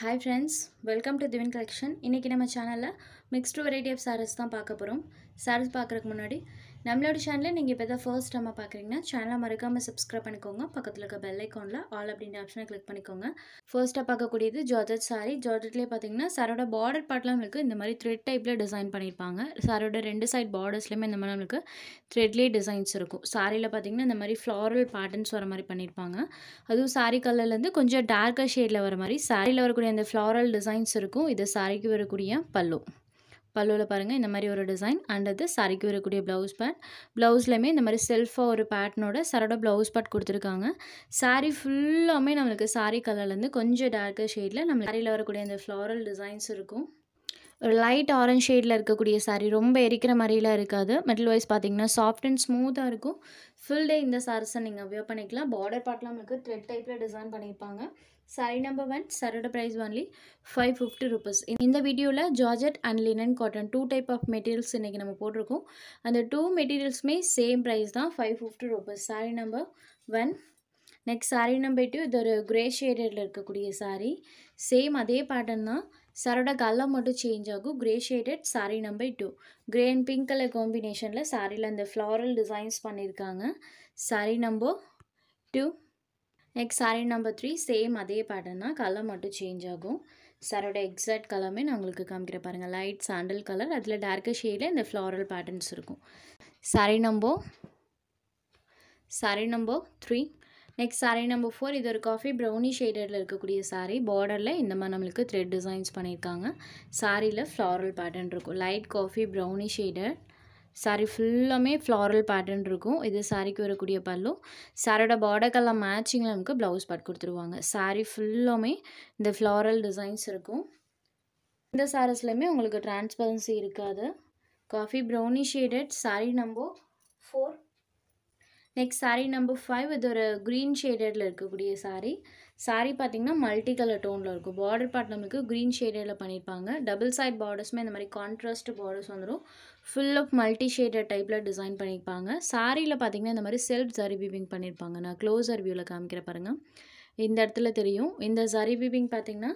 hi friends welcome to திவின் collection இன்றைக்கி நம்ம சேனலில் மிக்ஸ்டு வெரைட்டி ஆஃப் சாரீஸ் தான் பார்க்க போகிறோம் சாரீஸ் பார்க்குறக்கு முன்னாடி நம்மளோட சேனலை நீங்கள் இப்போ தான் ஃபர்ஸ்ட் டைமாக பார்க்குறீங்கன்னா சேனலை மறக்காமல் சப்ஸ்கிரைப் பண்ணிக்கோங்க பக்கத்தில் இருக்க பெல் ஐக்கானில் ஆல் அப்படின்ற ஆப்ஷனை கிளிக் பண்ணிக்கோங்க ஃபர்ஸ்ட்டாக பார்க்கக்கூடியது ஜார்ஜட் சாரி ஜார்ஜட்லேயே பார்த்தீங்கன்னா சாரோட பார்டர் பார்ட்லாம் நம்மளுக்கு இந்த மாதிரி த்ரெட் டைப்பில் டிசைன் பண்ணியிருப்பாங்க சாரோட ரெண்டு சைட் பார்டர்ஸ்லேயுமே இந்த மாதிரி நம்மளுக்கு த்ரெட்லேயே டிசைன்ஸ் இருக்கும் சாரியில் பார்த்தீங்கன்னா இந்த மாதிரி ஃப்ளாரல் பேட்டர்ன்ஸ் வர மாதிரி பண்ணியிருப்பாங்க அதுவும் சாரி கலர்லேருந்து கொஞ்சம் டார்க்காக ஷேடில் வர மாதிரி சாரியில் வரக்கூடிய அந்த ஃப்ளாரல் டிசைன்ஸ் இருக்கும் இது சாரிக்கு வரக்கூடிய பல்லும் பல்லுவில் பாருங்கள் இந்த மாதிரி ஒரு டிசைன் அண்ட் அது சரிக்கு வரக்கூடிய ப்ளவுஸ் பேட் ப்ளவுஸ்லையுமே இந்த மாதிரி செல்ஃபாக ஒரு பேட்டனோட சரோட ப்ளவுஸ் பேட் கொடுத்துருக்காங்க சாரீ ஃபுல்லாமே நம்மளுக்கு சாரீ கலர்லேருந்து கொஞ்சம் டார்க்கு ஷேடில் நம்ம சாரியில் வரக்கூடிய அந்த ஃப்ளாரல் டிசைன்ஸ் இருக்கும் ஒரு லைட் ஆரஞ்ச் ஷேடில் இருக்கக்கூடிய சாரீ ரொம்ப எரிக்கிற மாதிரிலாம் இருக்காது மெட்டல் வைஸ் பார்த்தீங்கன்னா சாஃப்ட் அண்ட் ஸ்மூத்தாக இருக்கும் ஃபுல் டே இந்த சாரீஸை நீங்கள் வியர் பண்ணிக்கலாம் பார்டர் பார்ட்லாம் நம்மளுக்கு த்ரெட் டைப்பில் டிசைன் பண்ணியிருப்பாங்க சாரி நம்பர் ஒன் சரோட price only five fifty rupees இந்த வீடியோவில் georgette and linen cotton two type of materials இன்றைக்கி நம்ம போட்டிருக்கோம் அந்த டூ மெட்டீரியல்ஸுமே சேம் ப்ரைஸ் தான் five fifty rupees sari number one next sari number two இது ஒரு க்ரே ஷேடில் இருக்கக்கூடிய சாரி சேம் அதே பேட்டர்ன் தான் சாரோட கலர் மட்டும் சேஞ்ச் ஆகும் grey shaded sari number two grey and pink colour காம்பினேஷனில் சாரியில் அந்த ஃப்ளாரல் டிசைன்ஸ் பண்ணியிருக்காங்க sari number two next sari number three same அதே பேட்டர்ன் கலர் மட்டும் சேஞ்ச் ஆகும் சாரோட எக்ஸாக்ட் கலருமே நான் உங்களுக்கு காமிக்கிறேன் பாருங்கள் லைட் சாண்டல் கலர் அதில் டார்க்கு ஷேடில் இந்த ஃப்ளாரல் பேட்டர்ன்ஸ் இருக்கும் sari number sari number three next sari number four இது ஒரு காஃபி ப்ரௌனி ஷேடடில் இருக்கக்கூடிய சாரீ பார்டரில் இந்த மாதிரி நம்மளுக்கு த்ரெட் டிசைன்ஸ் பண்ணியிருக்காங்க சாரியில் ஃப்ளாரல் பேட்டர்ன் இருக்கும் light coffee browny shaded sari ஃபுல்லாமே ஃப்ளாரல் பேட்டர்ன் இருக்கும் இது சாரீக்கு வரக்கூடிய பல்லும் சாரோட பார்டர்க்கெல்லாம் மேட்சிங்கில் நமக்கு ப்ளவுஸ் பார்ட் கொடுத்துருவாங்க சாரீ ஃபுல்லாமே இந்த ஃப்ளாரல் டிசைன்ஸ் இருக்கும் இந்த சாரீஸ்லையுமே உங்களுக்கு டிரான்ஸ்பரன்சி இருக்காது coffee browny shaded sari number four next sari number five இது ஒரு க்ரீன் ஷேடடில் இருக்கக்கூடிய சாரீ சாரீ பார்த்திங்கன்னா மல்டி கலர் டோனில் இருக்கும் பார்டர் பார்ட் நம்மளுக்கு க்ரீன் ஷேடில் பண்ணியிருப்பாங்க டபுள் சைட் பார்டர்ஸுமே இந்த மாதிரி கான்ட்ராஸ்ட் பார்டர்ஸ் வந்துடும் ஃபுல் ஆஃப் மல்டி ஷேடட் டைப்பில் டிசைன் பண்ணியிருப்பாங்க சாரியில் பார்த்திங்கன்னா இந்த மாதிரி செல்ஃப் ஜரி வீவிங் பண்ணியிருப்பாங்க நான் க்ளோஸர் வியூவில் காமிக்கிற பாருங்கள் இந்த இடத்துல தெரியும் இந்த ஜரி வீவிங் பார்த்திங்கன்னா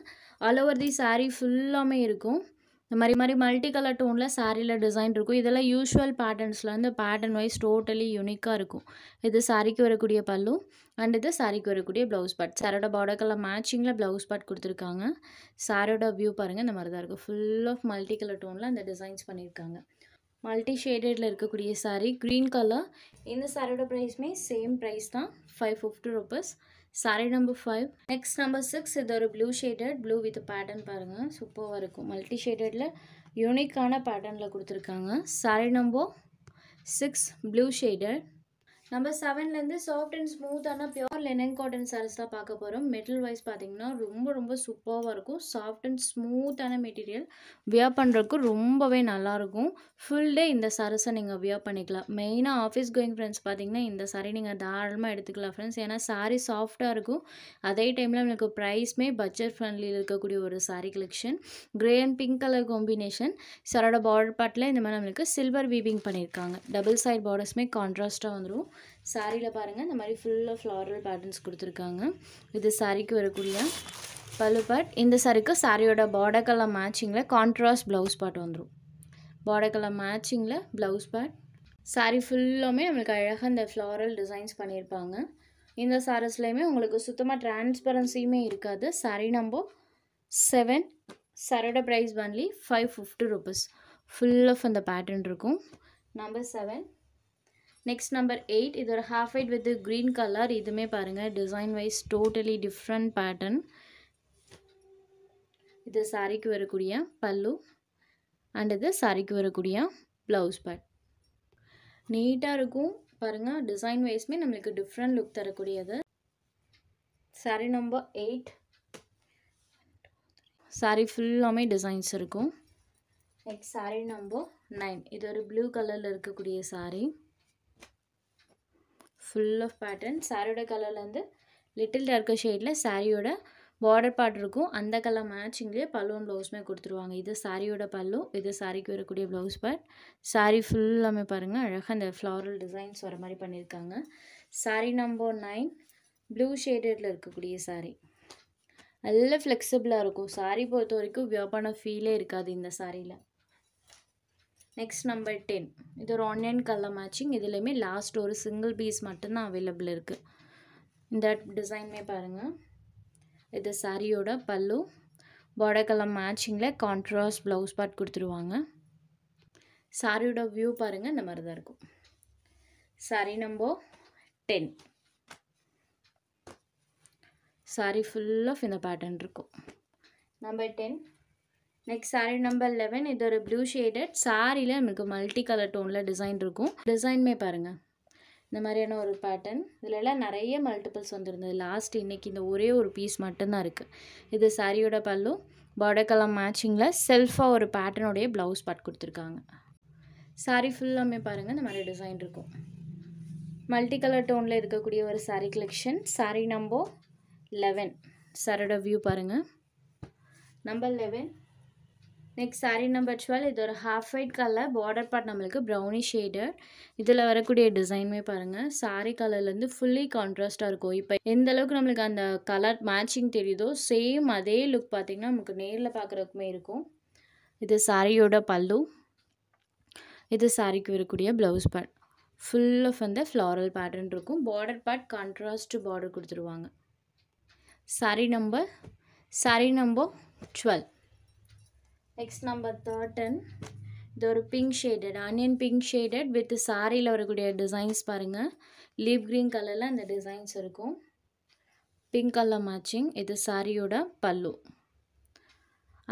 ஆல் ஓவர் தி சாரீ ஃபுல்லாமே இருக்கும் இந்த மாதிரி மாதிரி மல்டி கலர் டோனில் சாரியில் டிசைன் இருக்கும் இதெல்லாம் யூஷுவல் பேட்டர்ன்ஸில் வந்து பேட்டர்ன் வைஸ் டோட்டலி யூனிக்காக இருக்கும் இது சாரிக்கு வரக்கூடிய பல்லு அண்ட் இது சாரிக்கு வரக்கூடிய ப்ளவுஸ் பாட் சாரோட பார்டர் கலர் மேட்சிங்கில் ப்ளவுஸ் பாட் கொடுத்துருக்காங்க சாரோட வியூ பாருங்கள் இந்த மாதிரி தான் இருக்கும் ஃபுல் ஆஃப் மல்டி கலர் டோனில் அந்த டிசைன்ஸ் பண்ணியிருக்காங்க மல்டி ஷேடடில் இருக்கக்கூடிய சாரி க்ரீன் கலர் இந்த சாரோட ப்ரைஸுமே சேம் ப்ரைஸ் தான் five fifty rupees sari number five next number six இது ஒரு blue shaded blue with pattern பாருங்கள் சூப்பராக இருக்கும் மல்டி ஷேடடில் யூனிக்கான பேட்டர்னில் கொடுத்துருக்காங்க sari number six blue shaded number செவன்லேருந்து சாஃப்ட் அண்ட் ஸ்மூத்தான பியூர் லெனன் காட்டன் சாரீஸ் தான் பார்க்க போகிறோம் மெட்டல் வைஸ் பார்த்தீங்கன்னா ரொம்ப ரொம்ப சூப்பராக இருக்கும் சாஃப்ட் அண்ட் ஸ்மூத்தான மெட்டீரியல் வியர் பண்ணுறதுக்கு ரொம்பவே நல்லாயிருக்கும் ஃபுல் டே இந்த சாரீஸை நீங்கள் வியர் பண்ணிக்கலாம் மெயினாக ஆஃபீஸ் கோயிங் ஃப்ரெண்ட்ஸ் பார்த்தீங்கன்னா இந்த சாரீ நீங்கள் தாராளமாக எடுத்துக்கலாம் ஃப்ரெண்ட்ஸ் ஏன்னா சாரீ சாஃப்டாக இருக்கும் அதே டைமில் உங்களுக்கு ப்ரைஸ்மே பட்ஜெட் ஃப்ரெண்ட்லியில் இருக்கக்கூடிய ஒரு sari collection grey and pink colour combination சாரோட பார்டர் பார்ட்டில் இந்த மாதிரி நம்மளுக்கு சில்வர் வீவிங் பண்ணியிருக்காங்க டபுள் சைட் பார்டர்ஸ்மே கான்ட்ராஸ்ட்டாக வந்துடும் சாரியில் பாருங்கள் இந்த மாதிரி ஃபுல்லாக ஃப்ளாரல் பேட்டர்ன்ஸ் கொடுத்துருக்காங்க இது சாரிக்கு வரக்கூடிய பல்லு பாட் இந்த சாரிக்கு சாரியோட பார்டர் கலர் மேட்சிங்கில் கான்ட்ராஸ்ட் ப்ளவுஸ் பாட் வந்துடும் பார்டர் கலர் மேட்சிங்கில் ப்ளவுஸ் பாட் சாரி ஃபுல்லுமே நம்மளுக்கு அழகாக இந்த ஃப்ளாரல் டிசைன்ஸ் பண்ணியிருப்பாங்க இந்த சாரஸ்லேயுமே உங்களுக்கு சுத்தமாக டிரான்ஸ்பரன்சியுமே இருக்காது சாரி நம்பர் செவன் சாரியோட price only five fifty rupees full of அந்த பேட்டர்ன் இருக்கும் number seven next number eight இது ஒரு half white with green colour இதுவுமே பாருங்கள் design wise totally different pattern இது சாரிக்கு வரக்கூடிய பல்லு அண்ட் இது சாரிக்கு வரக்கூடிய ப்ளவுஸ் பேட் நீட்டாக இருக்கும் பாருங்கள் டிசைன் வைஸ்மே நம்மளுக்கு டிஃப்ரெண்ட் லுக் தரக்கூடியது சாரி நம்பர் எயிட் சாரி ஃபுல்லாமே டிசைன்ஸ் இருக்கும் நெக்ஸ்ட் சாரி நம்பர் நைன் இது ஒரு ப்ளூ கலரில் இருக்கக்கூடிய சாரீ ஃபுல் ஆஃப் பேட்டர்ன் சாரியோட கலரில் வந்து லிட்டில் டார்க்கர் ஷேடில் சாரியோட பார்டர் பார்ட் இருக்கும் அந்த கலர் மேட்சிங்லேயே பல்லும் ப்ளவுஸுமே கொடுத்துருவாங்க இது சாரியோட பல்லும் இது சாரிக்கு வரக்கூடிய ப்ளவுஸ் பார்ட் சாரி ஃபுல்லாமே பாருங்கள் அழகாக அந்த ஃப்ளாரல் டிசைன்ஸ் வர மாதிரி பண்ணியிருக்காங்க சாரி நம்பர் நைன் ப்ளூ ஷேடடில் இருக்கக்கூடிய சாரி நல்ல ஃப்ளெக்சிபிளாக இருக்கும் சாரி பொறுத்த வரைக்கும் வியப்பான ஃபீலே இருக்காது இந்த சாரியில் நெக்ஸ்ட் நம்பர் டென் இது ஒரு ஆன்லைன் கலர் மேட்சிங் இதுலேயுமே லாஸ்ட் ஒரு சிங்கிள் பீஸ் மட்டும்தான் அவைலபிள் இருக்குது இந்த டிசைன்மே பாருங்கள் இது சாரியோட பல்லு பார்டர் கலர் மேட்சிங்கில் கான்ட்ராஸ்ட் ப்ளவுஸ் பார்ட் கொடுத்துருவாங்க சாரியோட வியூ பாருங்கள் இந்த மாதிரி தான் இருக்கும் sari number ten sari full of இந்த பேட்டர்ன் இருக்கும் number ten next sari number eleven இது ஒரு ப்ளூ ஷேடட் சாரியில் நமக்கு மல்டி கலர் டோனில் டிசைன் இருக்கும் டிசைன்மே பாருங்கள் இந்த மாதிரியான ஒரு பேட்டர்ன் இதிலெல்லாம் நிறைய மல்டிபிள்ஸ் வந்துருந்தது லாஸ்ட் இன்றைக்கி இந்த ஒரே ஒரு பீஸ் மட்டும்தான் இருக்குது இது சாரியோட பல்லும் பார்டர் கலர் மேட்சிங்கில் செல்ஃபாக ஒரு பேட்டர்னுடைய ப்ளவுஸ் பார்ட் கொடுத்துருக்காங்க சாரி ஃபுல்லாமே பாருங்கள் இந்த மாதிரி டிசைன் இருக்கும் மல்டி கலர் டோனில் இருக்கக்கூடிய ஒரு sari collection sari number eleven சாரோட வியூ பாருங்கள் number eleven next sari number twelve இது ஒரு half white colour border part நம்மளுக்கு ப்ரௌனி ஷேடட் இதில் வரக்கூடிய டிசைனுமே பாருங்கள் சாரீ கலர்லேருந்து ஃபுல்லி கான்ட்ராஸ்ட்டாக இருக்கும் இப்போ எந்த அளவுக்கு நம்மளுக்கு அந்த கலர் மேட்சிங் தெரியுதோ சேம் அதே லுக் பார்த்திங்கன்னா நமக்கு நேரில் பார்க்குறதுக்குமே இருக்கும் இது சாரியோட பல்லு இது சாரிக்கு வரக்கூடிய ப்ளவுஸ் பார்ட் ஃபுல் ஆஃப் வந்து ஃப்ளாரல் பேட்டர்ன் இருக்கும் பார்டர் பார்ட் கான்ட்ராஸ்ட் பார்டர் கொடுத்துருவாங்க sari number sari number twelve next number thirteen இது ஒரு pink shaded onion pink shaded with சாரியில் வரக்கூடிய டிசைன்ஸ் பாருங்கள் லீப் க்ரீன் கலரில் அந்த டிசைன்ஸ் இருக்கும் பிங்க் கலர் மேட்சிங் இது சாரியோட பல்லு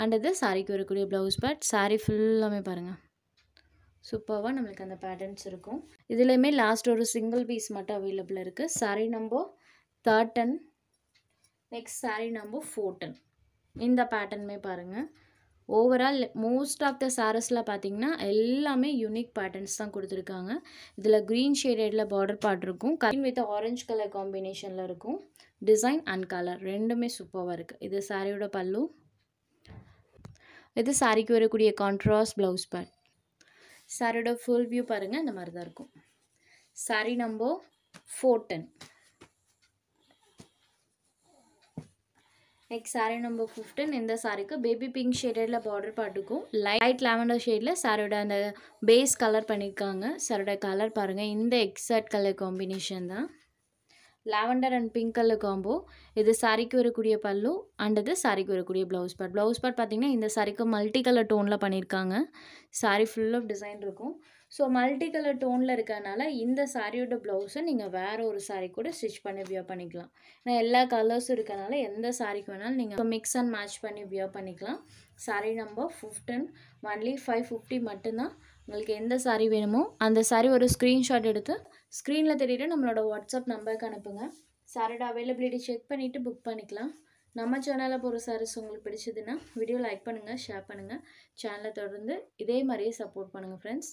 அண்ட் இது சாரிக்கு வரக்கூடிய ப்ளவுஸ் பட் சாரி ஃபுல்லாமே பாருங்கள் சூப்பராக நம்மளுக்கு அந்த பேட்டர்ன்ஸ் இருக்கும் இதுலேயுமே லாஸ்ட் ஒரு சிங்கிள் பீஸ் மட்டும் அவைலபிள் இருக்குது sari number thirteen next sari number fourteen இந்த பேட்டர்னுமே பாருங்கள் ஓவரால் மோஸ்ட் ஆஃப் த சாரஸ்லாம் பார்த்தீங்கன்னா எல்லாமே யூனிக் பேட்டர்ன்ஸ் தான் கொடுத்துருக்காங்க இதில் க்ரீன் ஷேடடில் பார்டர் பார்ட் இருக்கும் கலர் வித் ஆரஞ்சு கலர் காம்பினேஷனில் இருக்கும் டிசைன் அண்ட் கலர் ரெண்டுமே சூப்பராக இருக்குது இது சாரியோட பல்லு இது சாரிக்கு வரக்கூடிய கான்ட்ராஸ்ட் ப்ளவுஸ் பேட் சாரியோட ஃபுல் வியூ பாருங்கள் இந்த மாதிரி தான் இருக்கும் sari number fourteen next sari number fifteen இந்த சாரிக்கு பேபி பிங்க் ஷேடடில் பார்டர் பாட்டுக்கும் லைட் லாவெண்டர் ஷேடில் சாரோட அந்த பேஸ் கலர் பண்ணியிருக்காங்க சாரோட கலர் பாருங்கள் இந்த எக்ஸாக்ட் கலர் காம்பினேஷன் தான் lavender and pink colour combo இது சாரிக்கு வரக்கூடிய பல்லு அண்ட் இது சாரிக்கு வரக்கூடிய ப்ளவுஸ் பார்ட் ப்ளவுஸ் பார்ட் பார்த்திங்கன்னா இந்த சாரிக்கு மல்டி கலர் டோனில் பண்ணியிருக்காங்க சாரி ஃபுல் ஆஃப் டிசைன் இருக்கும் ஸோ மல்டி கலர் டோனில் இருக்கிறனால இந்த சாரியோட ப்ளவுஸை நீங்கள் வேறு ஒரு சாரீ கூட ஸ்டிச் பண்ணி வியோ பண்ணிக்கலாம் ஏன்னா எல்லா கலர்ஸும் இருக்கனால எந்த சாரிக்கு வேணாலும் நீங்கள் மிக்ஸ் அண்ட் மேட்ச் பண்ணி வியோ பண்ணிக்கலாம் sari number fifteen only five fifty மட்டும்தான் உங்களுக்கு எந்த சாரீ வேணுமோ அந்த சாரீ ஒரு ஸ்க்ரீன்ஷாட் எடுத்து ஸ்க்ரீனில் தெரியிட்டு நம்மளோட வாட்ஸ்அப் நம்பருக்கு அனுப்புங்க சாரோட அவைலபிலிட்டி செக் பண்ணிவிட்டு புக் பண்ணிக்கலாம் நம்ம சேனலில் போகிற சாரீஸ் உங்களுக்கு பிடிச்சதுன்னா வீடியோ லைக் பண்ணுங்கள் ஷேர் பண்ணுங்கள் சேனலை தொடர்ந்து இதே மாதிரியே சப்போர்ட் பண்ணுங்கள் ஃப்ரெண்ட்ஸ்